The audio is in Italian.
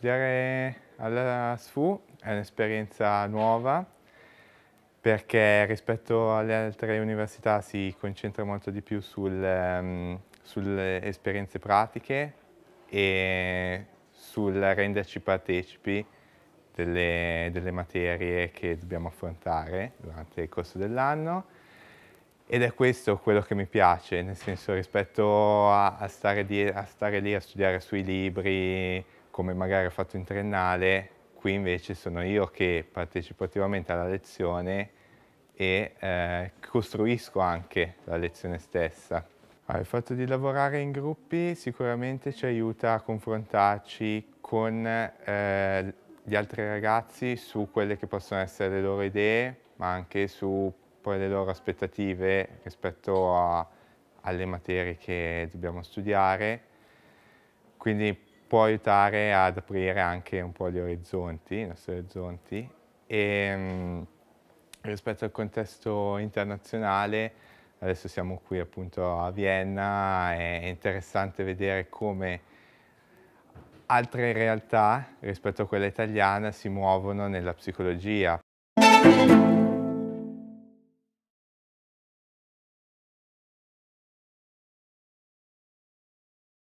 Studiare alla SFU è un'esperienza nuova perché rispetto alle altre università si concentra molto di più sul, um, sulle esperienze pratiche e sul renderci partecipi delle, delle materie che dobbiamo affrontare durante il corso dell'anno ed è questo quello che mi piace, nel senso rispetto a, a, stare, di, a stare lì a studiare sui libri, come magari ho fatto in triennale, qui invece sono io che partecipo attivamente alla lezione e eh, costruisco anche la lezione stessa. Ah, il fatto di lavorare in gruppi sicuramente ci aiuta a confrontarci con eh, gli altri ragazzi su quelle che possono essere le loro idee, ma anche su poi le loro aspettative rispetto a, alle materie che dobbiamo studiare. Quindi può aiutare ad aprire anche un po' gli orizzonti, i nostri orizzonti. E, ehm, rispetto al contesto internazionale, adesso siamo qui appunto a Vienna, è interessante vedere come altre realtà rispetto a quella italiana si muovono nella psicologia.